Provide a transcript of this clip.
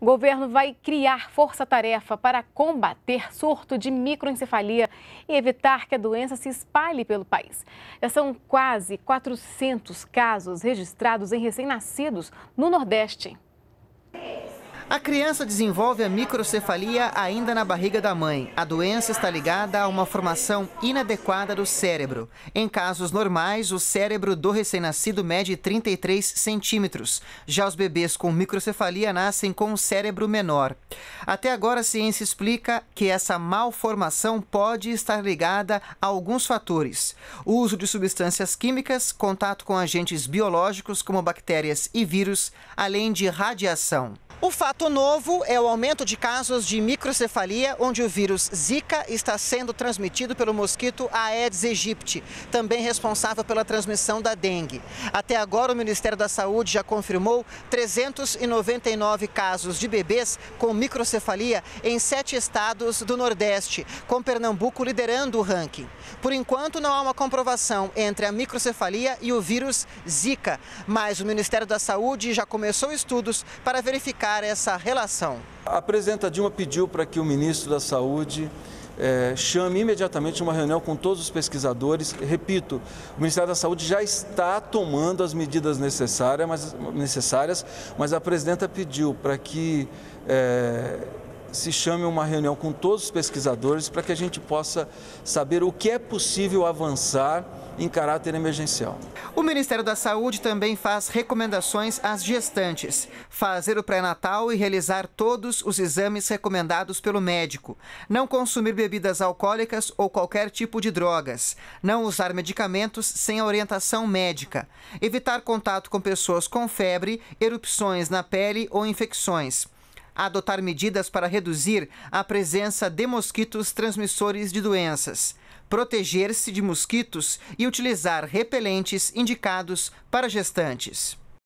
O governo vai criar força-tarefa para combater surto de microencefalia e evitar que a doença se espalhe pelo país. Já são quase 400 casos registrados em recém-nascidos no Nordeste. A criança desenvolve a microcefalia ainda na barriga da mãe. A doença está ligada a uma formação inadequada do cérebro. Em casos normais, o cérebro do recém-nascido mede 33 centímetros. Já os bebês com microcefalia nascem com um cérebro menor. Até agora, a ciência explica que essa malformação pode estar ligada a alguns fatores: o uso de substâncias químicas, contato com agentes biológicos como bactérias e vírus, além de radiação. O fato novo é o aumento de casos de microcefalia, onde o vírus Zika está sendo transmitido pelo mosquito Aedes aegypti, também responsável pela transmissão da dengue. Até agora, o Ministério da Saúde já confirmou 399 casos de bebês com microcefalia em sete estados do Nordeste, com Pernambuco liderando o ranking. Por enquanto, não há uma comprovação entre a microcefalia e o vírus Zika, mas o Ministério da Saúde já começou estudos para verificar criar essa relação. A presidenta Dilma pediu para que o ministro da Saúde é, chame imediatamente uma reunião com todos os pesquisadores. Repito, o Ministério da Saúde já está tomando as medidas necessárias, mas, necessárias, mas a presidenta pediu para que é, se chame uma reunião com todos os pesquisadores para que a gente possa saber o que é possível avançar em caráter emergencial. O Ministério da Saúde também faz recomendações às gestantes: fazer o pré-natal e realizar todos os exames recomendados pelo médico, não consumir bebidas alcoólicas ou qualquer tipo de drogas, não usar medicamentos sem orientação médica, evitar contato com pessoas com febre, erupções na pele ou infecções adotar medidas para reduzir a presença de mosquitos transmissores de doenças, proteger-se de mosquitos e utilizar repelentes indicados para gestantes.